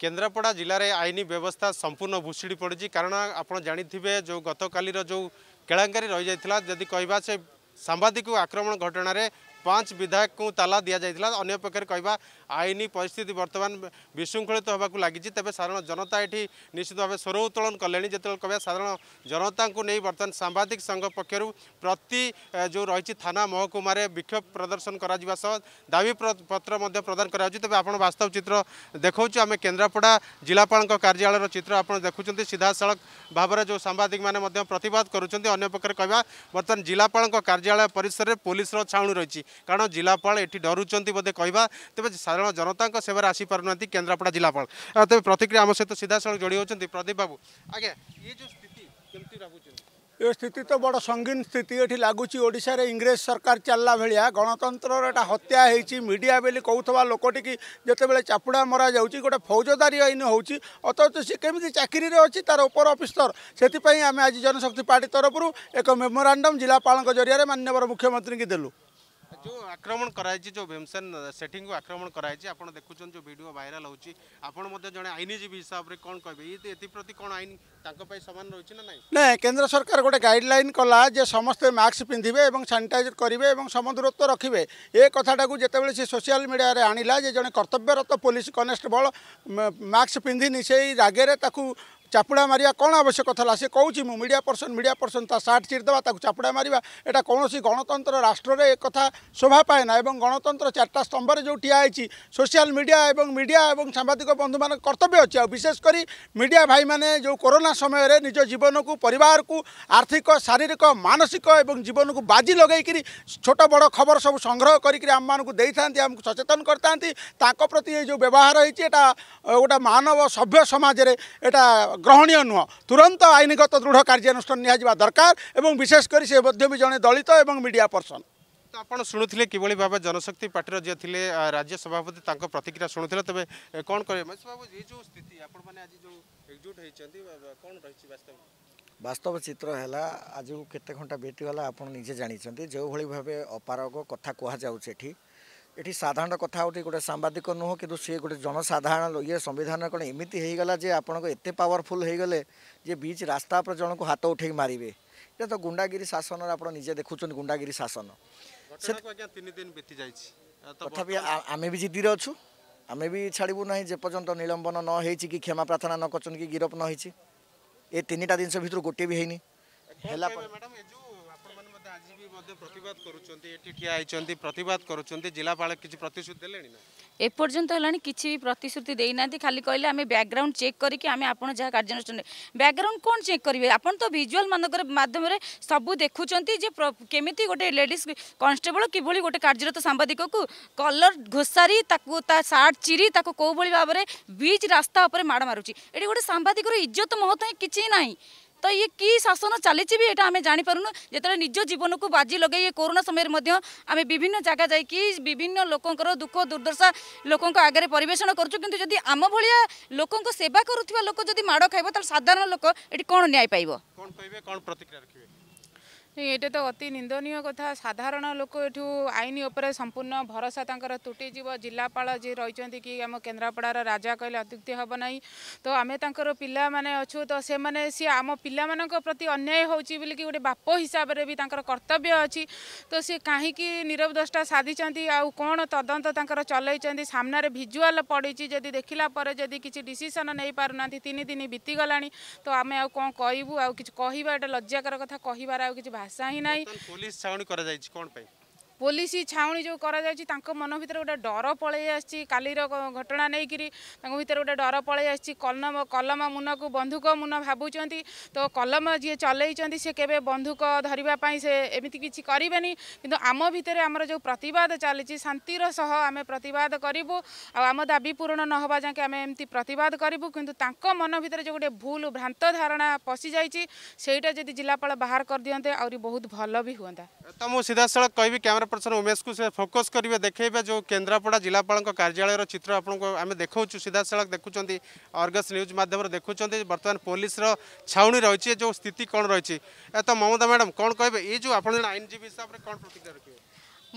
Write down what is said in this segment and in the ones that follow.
କେନ୍ଦ୍ରାପଡ଼ା ଜିଲ୍ଲାରେ ଆଇନ ବ୍ୟବସ୍ଥା ସମ୍ପୂର୍ଣ୍ଣ ଭୁଷୁଡ଼ି ପଡ଼ିଛି କାରଣ ଆପଣ ଜାଣିଥିବେ ଯେଉଁ ଗତକାଲିର ଯେଉଁ କେଳାଙ୍କାରୀ ରହିଯାଇଥିଲା ଯଦି କହିବା ସେ ସାମ୍ବାଦିକ ଆକ୍ରମଣ ଘଟଣାରେ ପାଞ୍ଚ ବିଧାୟକଙ୍କୁ ତାଲା ଦିଆଯାଇଥିଲା ଅନ୍ୟପକ୍ଷରେ କହିବା आइन परिस्थिति बर्तमान विशृङलित हेर्छ तेबेर साधारण जनता यी निश्चित भावे स्वर उत्तोलन कले साधारण को नै बर्तन सादिक संघ पक्ष प्रति जो रहि थाना महकुम बिक्षोभ प्रदर्शन दावी पत्र प्रदान गराइन्छ तपाईँ आस्तव चित्त देखाउँछु अनि केन्द्रापडा जिल्लापा कार्या चाहिँ देखुन्छ सिधासँग भावर जो साम्बादिक म प्रत्या अन्य पक्ष बर्तन जिल्लापा कार्या परिसर पोलिस्र छाउँ जालापा ए डुन्छ बोधे कहाँ तपाईँ সাধারণ জনতাঙ্ক সেবার আসিপারুনা কেন্দ্রাপড়া জেলাপাল তবে প্রতিক্রিয়া আমার সহ সিধাসল যোড়ি হচ্ছেন প্রদীপ বাবু আজ্ঞা ইয়ে যে স্থিতি কেমতি ভাবুছেন ଏ ସ୍ଥିତି ତ ବଡ଼ ସଙ୍ଗୀନ ସ୍ଥିତି ଏଠି ଲାଗୁଛି ଓଡ଼ିଶାରେ ଇଂରେଜ ସରକାର ଚାଲିଲା ଭଳିଆ ଗଣତନ୍ତ୍ରର ଏଇଟା ହତ୍ୟା ହେଇଛି ମିଡ଼ିଆ ବୋଲି କହୁଥିବା ଲୋକଟିକି ଯେତେବେଳେ ଚାପୁଡ଼ା ମରାଯାଉଛି ଗୋଟେ ଫୌଜଦାରୀ ଆଇନ ହେଉଛି ଅଥଚ ସେ କେମିତି ଚାକିରିରେ ଅଛି ତା'ର ଉପର ଅଫିସର ସେଥିପାଇଁ ଆମେ ଆଜି ଜନଶକ୍ତି ପାର୍ଟି ତରଫରୁ ଏକ ମେମୋରାଣ୍ଡମ୍ ଜିଲ୍ଲାପାଳଙ୍କ ଜରିଆରେ ମାନ୍ୟବର ମୁଖ୍ୟମନ୍ତ୍ରୀଙ୍କୁ ଦେଲୁ जो आक्रमण କରାଯାଇଛି जो ଭୀମସେନ ସେଠିଙ୍କୁ ଆକ୍ରମଣ କରାଯାଇଛି ଆପଣ ଦେଖୁଛନ୍ତି ଯେଉଁ ଭିଡ଼ିଓ ଭାଇରାଲ ହେଉଛି ଆପଣ ମଧ୍ୟ ଜଣେ ଆଇନଜୀବୀ ହିସାବରେ କ'ଣ କହିବେ ଇଏ ଏଥିପ୍ରତି କ'ଣ ଆଇନ ତାଙ୍କ ପାଇଁ ସମାନ ରହିଛି ନା ନାହିଁ ନାଇଁ କେନ୍ଦ୍ର ସରକାର ଗୋଟେ ଗାଇଡ଼ଲାଇନ୍ କଲା ଯେ ସମସ୍ତେ ମାସ୍କ ପିନ୍ଧିବେ ଏବଂ ସାନିଟାଇଜର କରିବେ ଏବଂ ସମଦୂରତ୍ୱ ରଖିବେ ଏ କଥାଟାକୁ ଯେତେବେଳେ ସେ ସୋସିଆଲ ମିଡ଼ିଆରେ ଆଣିଲା ଯେ ଜଣେ କର୍ତ୍ତବ୍ୟରତ ପୋଲିସ କନେଷ୍ଟବଳ ମାସ୍କ ପିନ୍ଧିନି ସେଇ ରାଗରେ ତାକୁ ଚାପୁଡ଼ା ମାରିବା କ'ଣ ଆବଶ୍ୟକ ଥିଲା ସେ କହୁଛି ମୁଁ ମିଡ଼ିଆ ପର୍ସନ ମିଡ଼ିଆ ପର୍ସନ ତା ସାର୍ଟ ଚିରିଦେବା ତାକୁ ଚାପୁଡ଼ା ମାରିବା ଏଇଟା କୌଣସି ଗଣତନ୍ତ୍ର ରାଷ୍ଟ୍ରରେ ଏକଥା ଶୋଭା ପାଏ ନା ଏବଂ ଗଣତନ୍ତ୍ର ଚାରିଟା ସ୍ତମ୍ଭରେ ଯେଉଁ ଠିଆ ହେଇଛି ସୋସିଆଲ ମିଡ଼ିଆ ଏବଂ ମିଡ଼ିଆ ଏବଂ ସାମ୍ବାଦିକ ବନ୍ଧୁମାନଙ୍କ କର୍ତ୍ତବ୍ୟ ଅଛି ଆଉ ବିଶେଷ କରି ମିଡ଼ିଆ ଭାଇମାନେ ଯେଉଁ କରୋନା ସମୟରେ ନିଜ ଜୀବନକୁ ପରିବାରକୁ ଆର୍ଥିକ ଶାରୀରିକ ମାନସିକ ଏବଂ ଜୀବନକୁ ବାଜି ଲଗାଇକିରି ଛୋଟ ବଡ଼ ଖବର ସବୁ ସଂଗ୍ରହ କରିକିରି ଆମମାନଙ୍କୁ ଦେଇଥାନ୍ତି ଆମକୁ ସଚେତନ କରିଥାନ୍ତି ତାଙ୍କ ପ୍ରତି ଏ ଯେଉଁ ବ୍ୟବହାର ହେଇଛି ଏଇଟା ଗୋଟେ ମାନବ ସଭ୍ୟ ସମାଜରେ ଏଇଟା ଗ୍ରହଣୀୟ ନୁହଁ ତୁରନ୍ତ ଆଇନଗତ ଦୃଢ଼ କାର୍ଯ୍ୟାନୁଷ୍ଠାନ ନିଆଯିବା ଦରକାର ଏବଂ ବିଶେଷ କରି ସେ ମଧ୍ୟ ବି ଜଣେ ଦଳିତ ଏବଂ ମିଡ଼ିଆ ପର୍ସନ୍ ତ ଆପଣ ଶୁଣୁଥିଲେ କିଭଳି ଭାବେ ଜନଶକ୍ତି ପାର୍ଟିର ଯିଏ ଥିଲେ ରାଜ୍ୟ ସଭାପତି ତାଙ୍କ ପ୍ରତିକ୍ରିୟା ଶୁଣୁଥିଲେ ତେବେ କ'ଣ କରିବେ ମହେଶ ବାବୁ ଏ ଯେଉଁ ସ୍ଥିତି ଆପଣମାନେ ଆଜି ଯେଉଁ ଏକଜୁଟ ହେଇଛନ୍ତି କ'ଣ ରହିଛି ବାସ୍ତବ ବାସ୍ତବ ଚିତ୍ର ହେଲା ଆଜିକୁ କେତେ ଘଣ୍ଟା ବିତିଗଲା ଆପଣ ନିଜେ ଜାଣିଛନ୍ତି ଯେଉଁଭଳି ଭାବେ ଅପାରଗ କଥା କୁହାଯାଉଛି ଏଠି এটি সাধারণ কথা গোটি গোটে সাংবাদিক নুহ কিন্তু সে গোটে জনসাধারণ ইয়ে সংবিধান কোণ এমিতি হয়ে গলা যে আপনার এতে পাওয়ারফুল হয়ে গেলে যে বিচ রাস্তা উপরে জনক হাত উঠে মারিবে এটা তো গুন্ডাগিরি শাসন আপনার নিজে দেখুছেন গুন্ডাগিরি শাসন তথাপি আমি বি জিদিরে অছু আমি বি ছাড়বু না যেপর্যন্ত নিলম্বন ন হয়েছি কি ক্ষমা প্রার্থনা ন করছেন কি গিরফ ন হয়েছি এ তিনটা জিনিস ভিতর গোটিয়ে বি হয়নি হেলা ম্যাডাম প্রতবাদ জেলাপাল কিছু প্রতিশ্রুতি এপর্যন্ত হল কিছু প্রতিশ্রুতি দিয়ে না খালি কহিলেন আমি ব্যাকগ্রাউন্ড চেক করি আমি আপনার যা কার্যানুষ্ঠান ব্যাকগ্রাউন্ড কোণ চেক করবে আপনার তো ভিজুয়াল মানকর মাধ্যমে সবু দেখুম যে কেমিতি গোটে লেডিস কনস্টেবল কিভাবে গোটে কার্যরত সাংবাদিকু কলর ঘোষারি তাকে তা সার্ট চিরি তাকে কোভাবে ভাবে বিচ রাস্তা উপরে মাড় মারুচি এটি গোটে সাংবাদিকর ইজ্জত মহত কিছু নাই ତ ଇଏ କି ଶାସନ ଚାଲିଛି ବି ଏଇଟା ଆମେ ଜାଣିପାରୁନୁ ଯେତେବେଳେ ନିଜ ଜୀବନକୁ ବାଜି ଲଗେଇ ଏ କରୋନା ସମୟରେ ମଧ୍ୟ ଆମେ ବିଭିନ୍ନ ଜାଗା ଯାଇକି ବିଭିନ୍ନ ଲୋକଙ୍କର ଦୁଃଖ ଦୁର୍ଦ୍ଦଶା ଲୋକଙ୍କ ଆଗରେ ପରିବେଷଣ କରୁଛୁ କିନ୍ତୁ ଯଦି ଆମ ଭଳିଆ ଲୋକଙ୍କ ସେବା କରୁଥିବା ଲୋକ ଯଦି ମାଡ଼ ଖାଇବ ତାହେଲେ ସାଧାରଣ ଲୋକ ଏଠି କ'ଣ ନ୍ୟାୟ ପାଇବ କ'ଣ ପ୍ରତିକ୍ରିୟା ରଖିବେ এটা তো অতি নিন্দনীয় কথা সাধারণ লোক এটু আইন উপরে সম্পূর্ণ ভরসা তাঁর যাব জেলাপাল যে রয়েছেন কি আম কেন্দ্রাপড়ার রাজা কহিলে অত্যুক্তি হব না তো আমি তাঁর পিলা মানে অছু তো সে সি আমার পিলা প্রতি অন্যায় হচ্ছে বলি গোটে বাপ হিসাবে বি তাঁর কর্তব্য অছি তো সে কী নীরব দশটা সাধিছেন আণ তদন্ত তাঁর চলাইছেন সামনার ভিজুয়াল পড়েছি যদি দেখিলা পরে যদি কিছু ডিসিশন নেই পারু না তিন দিন বিতিগলা তো আমি আউ কম কইবু আউ কিছু কহবা এটা লজ্জাকর কথা কহবার আছে ভাষা ଆଶା ହିଁ ନାହିଁ ପୋଲିସ ଛାଉଣି କରାଯାଇଛି କ'ଣ ପାଇଁ ପୋଲିସ ଛାଉଣି ଯେଉଁ କରାଯାଉଛି ତାଙ୍କ ମନ ଭିତରେ ଗୋଟେ ଡର ପଳେଇ ଆସିଛି କାଲିର ଘଟଣା ନେଇକିରି ତାଙ୍କ ଭିତରେ ଗୋଟେ ଡର ପଳେଇ ଆସିଛି କଲମ କଲମ ମୁନକୁ ବନ୍ଧୁକ ମୁନ ଭାବୁଛନ୍ତି ତ କଲମ ଯିଏ ଚଲେଇଛନ୍ତି ସେ କେବେ ବନ୍ଧୁକ ଧରିବା ପାଇଁ ସେ ଏମିତି କିଛି କରିବେନି କିନ୍ତୁ ଆମ ଭିତରେ ଆମର ଯେଉଁ ପ୍ରତିବାଦ ଚାଲିଛି ଶାନ୍ତିର ସହ ଆମେ ପ୍ରତିବାଦ କରିବୁ ଆଉ ଆମ ଦାବି ପୂରଣ ନ ହେବା ଯାକେ ଆମେ ଏମିତି ପ୍ରତିବାଦ କରିବୁ କିନ୍ତୁ ତାଙ୍କ ମନ ଭିତରେ ଯେଉଁ ଗୋଟେ ଭୁଲ ଭ୍ରାନ୍ତ ଧାରଣା ପଶିଯାଇଛି ସେଇଟା ଯଦି ଜିଲ୍ଲାପାଳ ବାହାର କରିଦିଅନ୍ତେ ଆହୁରି ବହୁତ ଭଲ ବି ହୁଅନ୍ତା ତ ମୁଁ ସିଧାସଳଖ କହିବି କ୍ୟାମେରା पर्सन उमेश को फोकस करेंगे देखेबे जो केन्द्रापड़ा जिलापा कार्यालय चित्र आपको आम देखा सीधा साल देखुं अर्गस न्यूज मध्यम देखुं बर्तमान पुलिस छाउणी रही है जो स्थित कौन रही तो ममता मैडम कौन कहे ये जो आप आईनजीवी हिसाब से कौन प्रतिक्रिया रखिए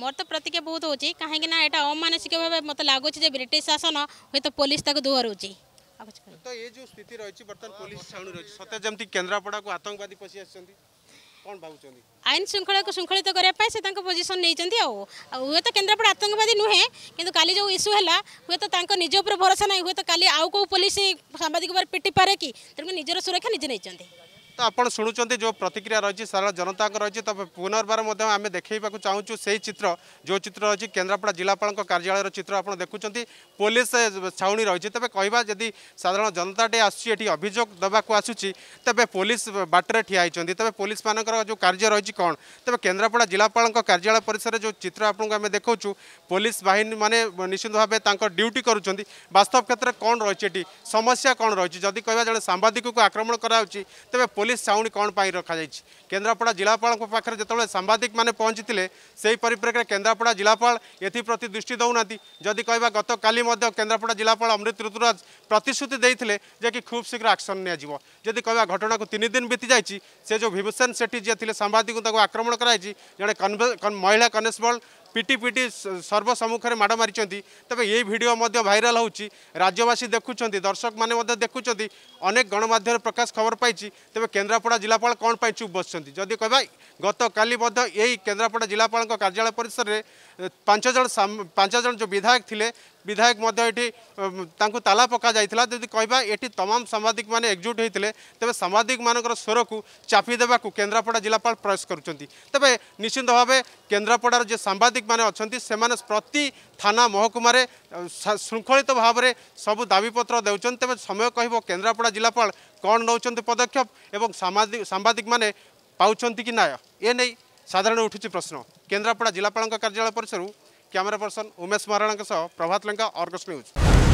मोर तो प्रतिक्रिया बहुत होची कहीं अमानसिक भाव मत लगुच ब्रिटिश शासन हे तो पुलिस दोहरुची तो ये जो स्थिति रही बर्तमान पुलिस छाउणी रही सत्य जमी केन्द्रापड़ा को आतंकवादी पशी आ आईन श्रृंखला को श्रृंखलित करने पोजिशन नहीं हे तो केन्द्रापड़ा आतंकवादी नुहे कि इश्यू है हे तो निज पर भरोसा ना हूँ तो कल आउ कौ पुलिस सांबादिक पिटिपे कि तेनाली सुरक्षा निजे नहीं तो आपड़ शुणुंट जो प्रतिक्रिया रही साधारण जनता रही तो पुनर्बार आम देखा चाहूँ से ही चित्र जो चित्र रही केन्द्रापड़ा जिलापा कार्यालय चित्र आप देखुं पुलिस छाउणी रही तेज कहवा जदि साधारण जनता टे आठ अभोग देवाक आसूसी तेज पुलिस बाटर ठिया होती तेज पुलिस मानक जो कार्य रही कौन तेज केन्द्रापड़ा जिलापा कार्यालय परिसर जो चित्र आपको देखा पुलिस बाहन मैंने निश्चित भावे ड्यूटी करुँच बास्तव क्षेत्र कौन रही समस्या कौन रही जदि कह जे सांबादिक आक्रमण कराऊ तेज পুলিশ ছাউনি কম পাই রখা যাই কেন্দ্রাপড়া জেলাপাল পাখে যেত সাংবাদিক মানে পৌঁছিলে সেই পরিপ্রেক্ষীতে কেন্দ্রাপড়া জেলাপাল এথিপ্রতি দৃষ্টি দেউনা যদি কহা গতকালি কেন্দ্রাপড়া জেলাপাল অমৃত ঋতুরাজ প্রতিশ্রুতি দিয়ে যে কি খুব শীঘ্র আকশন নিয়াযিব যদি কহা ঘটনাকে তিন দিন বিতি যাই সে যে ভীমসেন সেটি যে সাংবাদিক তাকে আক্রমণ করা জন মহিলা কনস্টেবল ପିଟି ପିଟି ସର୍ବସମ୍ମୁଖରେ ମାଡ଼ ମାରିଛନ୍ତି ତେବେ ଏହି ଭିଡ଼ିଓ ମଧ୍ୟ ଭାଇରାଲ୍ ହେଉଛି ରାଜ୍ୟବାସୀ ଦେଖୁଛନ୍ତି ଦର୍ଶକମାନେ ମଧ୍ୟ ଦେଖୁଛନ୍ତି ଅନେକ ଗଣମାଧ୍ୟମରେ ପ୍ରକାଶ ଖବର ପାଇଛି ତେବେ କେନ୍ଦ୍ରାପଡ଼ା ଜିଲ୍ଲାପାଳ କ'ଣ ପାଇଁ ଚୁପ୍ ବସିଛନ୍ତି ଯଦି କହିବା ଗତକାଲି ମଧ୍ୟ ଏହି କେନ୍ଦ୍ରାପଡ଼ା ଜିଲ୍ଲାପାଳଙ୍କ କାର୍ଯ୍ୟାଳୟ ପରିସରରେ ପାଞ୍ଚ ଜଣ ପାଞ୍ଚ ଜଣ ଯେଉଁ ବିଧାୟକ ଥିଲେ ବିଧାୟକ ମଧ୍ୟ ଏଠି ତାଙ୍କୁ ତାଲା ପକାଯାଇଥିଲା ଯଦି କହିବା ଏଠି ତମାମ ସାମ୍ବାଦିକମାନେ ଏକଜୁଟ ହୋଇଥିଲେ ତେବେ ସାମ୍ବାଦିକମାନଙ୍କର ସ୍ୱରକୁ ଚାପି ଦେବାକୁ କେନ୍ଦ୍ରାପଡ଼ା ଜିଲ୍ଲାପାଳ ପ୍ରୟାସ କରୁଛନ୍ତି ତେବେ ନିଶ୍ଚିନ୍ତ ଭାବେ କେନ୍ଦ୍ରାପଡ଼ାର ଯେ ସାମ୍ବାଦିକମାନେ ଅଛନ୍ତି ସେମାନେ ପ୍ରତି ଥାନା ମହକୁମାରେ ଶୃଙ୍ଖଳିତ ଭାବରେ ସବୁ ଦାବିପତ୍ର ଦେଉଛନ୍ତି ତେବେ ସମୟ କହିବ କେନ୍ଦ୍ରାପଡ଼ା ଜିଲ୍ଲାପାଳ କ'ଣ ନେଉଛନ୍ତି ପଦକ୍ଷେପ ଏବଂ ସାମ୍ବାଦିକମାନେ ପାଉଛନ୍ତି କି ନାୟ ଏ ନେଇ ସାଧାରଣ ଉଠୁଛି ପ୍ରଶ୍ନ କେନ୍ଦ୍ରାପଡ଼ା ଜିଲ୍ଲାପାଳଙ୍କ କାର୍ଯ୍ୟାଳୟ ପରିସରରୁ camera person Umesh Maharana Prabhat Lenka Argus news